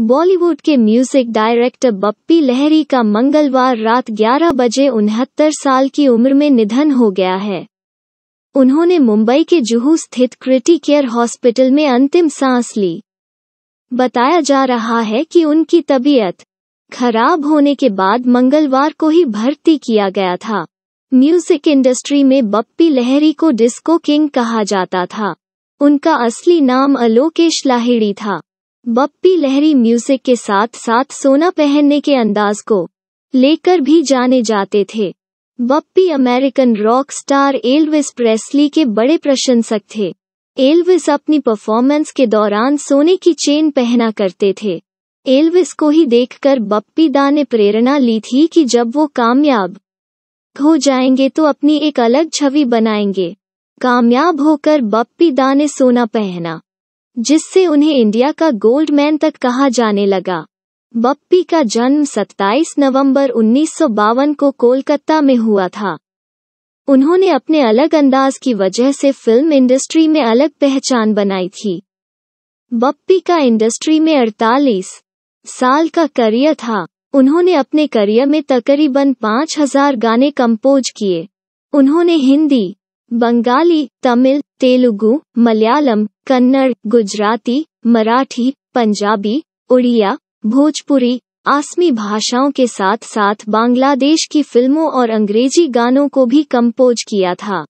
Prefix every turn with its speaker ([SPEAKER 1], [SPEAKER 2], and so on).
[SPEAKER 1] बॉलीवुड के music director Bappi लहरी का मंगलवार रात 11 बजे उनहत्तर साल की उम्र में निधन हो गया है उन्होंने मुंबई के जुहू स्थित क्रिटी केयर हॉस्पिटल में अंतिम सांस ली बताया जा रहा है कि उनकी तबीयत खराब होने के बाद मंगलवार को ही भर्ती किया गया था म्यूजिक इंडस्ट्री में बप्पी लहरी को डिस्को किंग कहा जाता था उनका असली नाम अलोकेश लाहिड़ी था बप्पी लहरी म्यूजिक के साथ साथ सोना पहनने के अंदाज को लेकर भी जाने जाते थे Bappi American rock star Elvis Presley के बड़े प्रशंसक थे एल्विस अपनी परफॉर्मेंस के दौरान सोने की चेन पहना करते थे एल्विस को ही देखकर बप्पी दा ने प्रेरणा ली थी कि जब वो कामयाब हो जाएंगे तो अपनी एक अलग छवि बनाएंगे कामयाब होकर बप्पी दा ने सोना पहना जिससे उन्हें इंडिया का गोल्ड मैन तक कहा जाने लगा बप्पी का जन्म 27 नवंबर उन्नीस को कोलकाता में हुआ था उन्होंने अपने अलग अंदाज की वजह से फिल्म इंडस्ट्री में अलग पहचान बनाई थी बप्पी का इंडस्ट्री में 48 साल का करियर था उन्होंने अपने करियर में तकरीबन 5000 गाने कंपोज किए उन्होंने हिंदी बंगाली तमिल तेलुगु मलयालम कन्नड़ गुजराती मराठी पंजाबी उड़िया भोजपुरी आसमी भाषाओं के साथ साथ बांग्लादेश की फिल्मों और अंग्रेजी गानों को भी कंपोज किया था